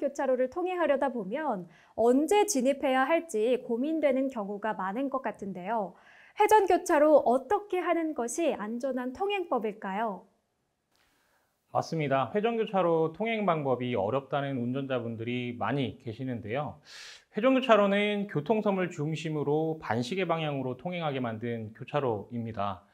교차로를 통해하려다 보면 언제 진입해야 할지 고민되는 경우가 많은 것 같은데요. 회전 교차로 어떻게 하는 것이 안전한 통행법일까요? 맞습니다. 회전교차로 통행 방법이 어렵다는 운전자분들이 많이 계시는데요. 회전교차로는 교통섬을 중심으로 반시계 방향으로 통행하게 만든 교차로입니다.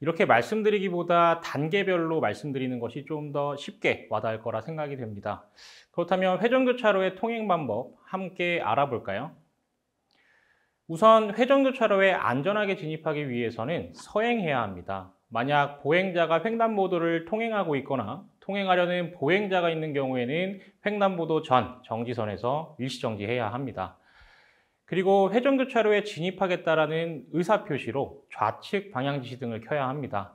이렇게 말씀드리기보다 단계별로 말씀드리는 것이 좀 더 쉽게 와닿을 거라 생각이 됩니다. 그렇다면 회전교차로의 통행 방법 함께 알아볼까요? 우선 회전교차로에 안전하게 진입하기 위해서는 서행해야 합니다. 만약 보행자가 횡단보도를 통행하고 있거나 통행하려는 보행자가 있는 경우에는 횡단보도 전 정지선에서 일시정지해야 합니다. 그리고 회전교차로에 진입하겠다라는 의사표시로 좌측 방향지시 등을 켜야 합니다.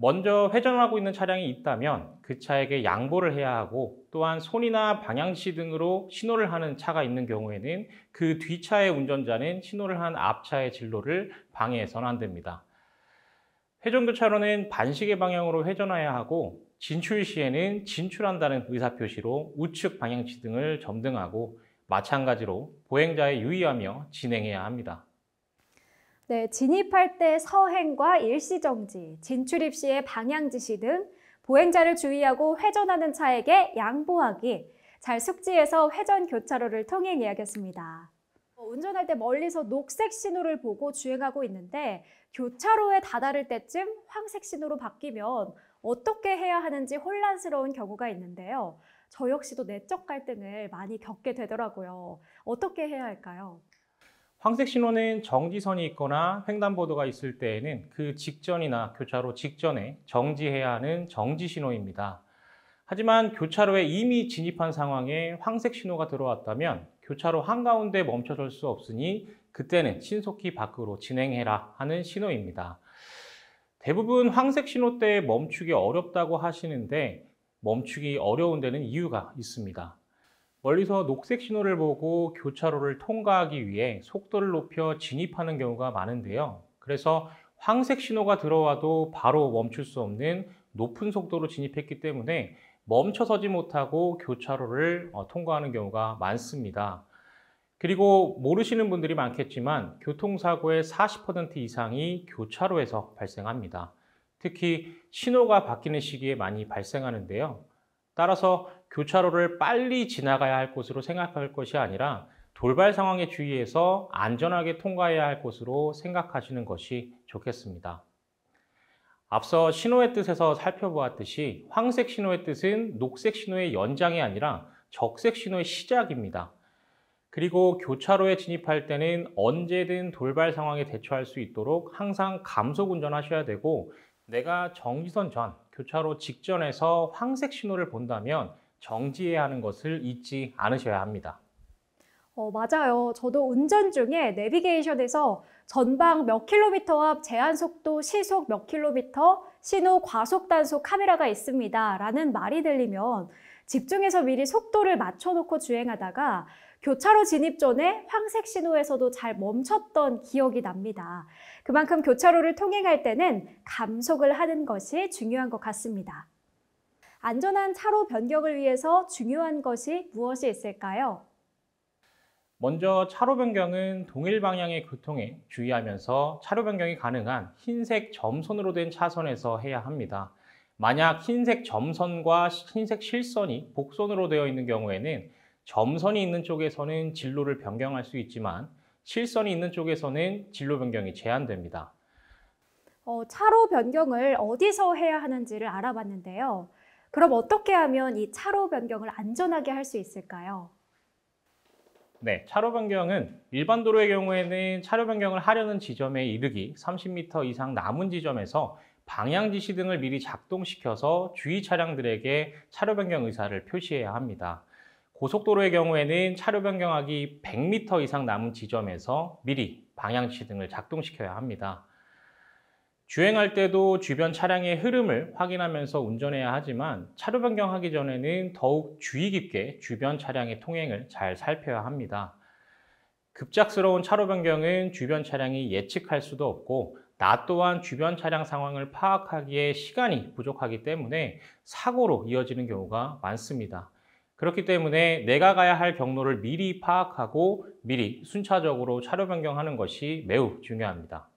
먼저 회전하고 있는 차량이 있다면 그 차에게 양보를 해야 하고 또한 손이나 방향시 지 등으로 신호를 하는 차가 있는 경우에는 그 뒤차의 운전자는 신호를 한 앞차의 진로를 방해해서는 안 됩니다. 회전교차로는 반시계 방향으로 회전해야 하고 진출 시에는 진출한다는 의사표시로 우측 방향시 등을 점등하고 마찬가지로 보행자에 유의하며 진행해야 합니다. 네, 진입할 때 서행과 일시정지, 진출입 시의 방향 지시 등 보행자를 주의하고 회전하는 차에게 양보하기, 잘 숙지해서 회전 교차로를 통행해야겠습니다. 어, 운전할 때 멀리서 녹색 신호를 보고 주행하고 있는데 교차로에 다다를 때쯤 황색 신호로 바뀌면 어떻게 해야 하는지 혼란스러운 경우가 있는데요. 저 역시도 내적 갈등을 많이 겪게 되더라고요. 어떻게 해야 할까요? 황색 신호는 정지선이 있거나 횡단보도가 있을 때에는 그 직전이나 교차로 직전에 정지해야 하는 정지 신호입니다. 하지만 교차로에 이미 진입한 상황에 황색 신호가 들어왔다면 교차로 한가운데 멈춰설 수 없으니 그때는 신속히 밖으로 진행해라 하는 신호입니다. 대부분 황색 신호 때 멈추기 어렵다고 하시는데 멈추기 어려운 데는 이유가 있습니다. 멀리서 녹색 신호를 보고 교차로를 통과하기 위해 속도를 높여 진입하는 경우가 많은데요. 그래서 황색 신호가 들어와도 바로 멈출 수 없는 높은 속도로 진입했기 때문에 멈춰서지 못하고 교차로를 어, 통과하는 경우가 많습니다. 그리고 모르시는 분들이 많겠지만 교통사고의 40% 이상이 교차로에서 발생합니다. 특히 신호가 바뀌는 시기에 많이 발생하는데요. 따라서 교차로를 빨리 지나가야 할 곳으로 생각할 것이 아니라 돌발 상황에 주의해서 안전하게 통과해야 할 곳으로 생각하시는 것이 좋겠습니다. 앞서 신호의 뜻에서 살펴보았듯이 황색 신호의 뜻은 녹색 신호의 연장이 아니라 적색 신호의 시작입니다. 그리고 교차로에 진입할 때는 언제든 돌발 상황에 대처할 수 있도록 항상 감속 운전하셔야 되고 내가 정지선 전 교차로 직전에서 황색 신호를 본다면 정지해야 하는 것을 잊지 않으셔야 합니다. 어, 맞아요. 저도 운전 중에 내비게이션에서 전방 몇 킬로미터 앞 제한 속도, 시속 몇 킬로미터, 신호 과속 단속 카메라가 있습니다. 라는 말이 들리면 집중해서 미리 속도를 맞춰놓고 주행하다가 교차로 진입 전에 황색 신호에서도 잘 멈췄던 기억이 납니다. 그만큼 교차로를 통행할 때는 감속을 하는 것이 중요한 것 같습니다. 안전한 차로 변경을 위해서 중요한 것이 무엇이 있을까요? 먼저 차로 변경은 동일 방향의 교통에 주의하면서 차로 변경이 가능한 흰색 점선으로 된 차선에서 해야 합니다. 만약 흰색 점선과 흰색 실선이 복선으로 되어 있는 경우에는 점선이 있는 쪽에서는 진로를 변경할 수 있지만 실선이 있는 쪽에서는 진로 변경이 제한됩니다. 어, 차로 변경을 어디서 해야 하는지를 알아봤는데요. 그럼 어떻게 하면 이 차로 변경을 안전하게 할 수 있을까요? 네, 차로 변경은 일반 도로의 경우에는 차로 변경을 하려는 지점에 이르기 30m 이상 남은 지점에서 방향 지시 등을 미리 작동시켜서 주위 차량들에게 차로 변경 의사를 표시해야 합니다. 고속도로의 경우에는 차로 변경하기 100m 이상 남은 지점에서 미리 방향 지시 등을 작동시켜야 합니다. 주행할 때도 주변 차량의 흐름을 확인하면서 운전해야 하지만 차로 변경하기 전에는 더욱 주의 깊게 주변 차량의 통행을 잘 살펴야 합니다. 급작스러운 차로 변경은 주변 차량이 예측할 수도 없고 나 또한 주변 차량 상황을 파악하기에 시간이 부족하기 때문에 사고로 이어지는 경우가 많습니다. 그렇기 때문에 내가 가야 할 경로를 미리 파악하고 미리 순차적으로 차로 변경하는 것이 매우 중요합니다.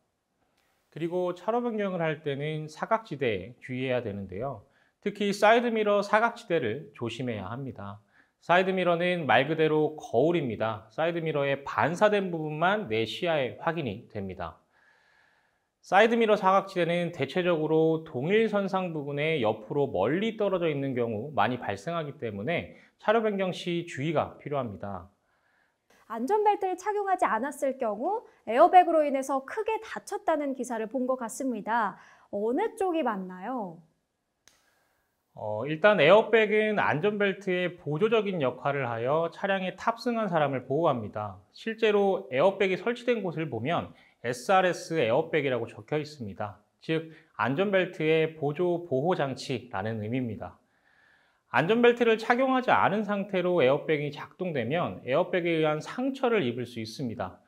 그리고 차로 변경을 할 때는 사각지대에 주의해야 되는데요. 특히 사이드미러 사각지대를 조심해야 합니다. 사이드미러는 말 그대로 거울입니다. 사이드미러의 반사된 부분만 내 시야에 확인이 됩니다. 사이드미러 사각지대는 대체적으로 동일선상 부분에 옆으로 멀리 떨어져 있는 경우 많이 발생하기 때문에 차로 변경 시 주의가 필요합니다. 안전벨트를 착용하지 않았을 경우 에어백으로 인해서 크게 다쳤다는 기사를 본 것 같습니다. 어느 쪽이 맞나요? 어, 일단 에어백은 안전벨트의 보조적인 역할을 하여 차량에 탑승한 사람을 보호합니다. 실제로 에어백이 설치된 곳을 보면 SRS 에어백이라고 적혀 있습니다. 즉, 안전벨트의 보조 보호 장치라는 의미입니다. 안전벨트를 착용하지 않은 상태로 에어백이 작동되면 에어백에 의한 상처를 입을 수 있습니다.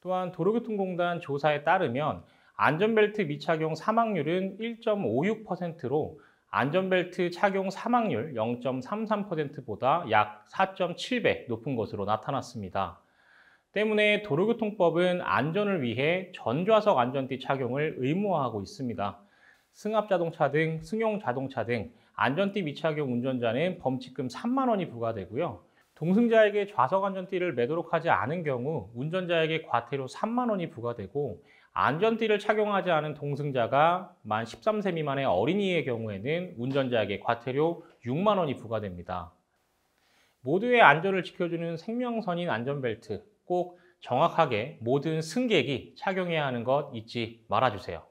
또한 도로교통공단 조사에 따르면 안전벨트 미착용 사망률은 1.56%로 안전벨트 착용 사망률 0.33%보다 약 4.7배 높은 것으로 나타났습니다. 때문에 도로교통법은 안전을 위해 전좌석 안전띠 착용을 의무화하고 있습니다. 승합자동차 등 승용자동차 등 안전띠 미착용 운전자는 범칙금 3만 원이 부과되고요. 동승자에게 좌석 안전띠를 매도록 하지 않은 경우 운전자에게 과태료 3만 원이 부과되고 안전띠를 착용하지 않은 동승자가 만 13세 미만의 어린이의 경우에는 운전자에게 과태료 6만 원이 부과됩니다. 모두의 안전을 지켜주는 생명선인 안전벨트, 꼭 정확하게 모든 승객이 착용해야 하는 것 잊지 말아주세요.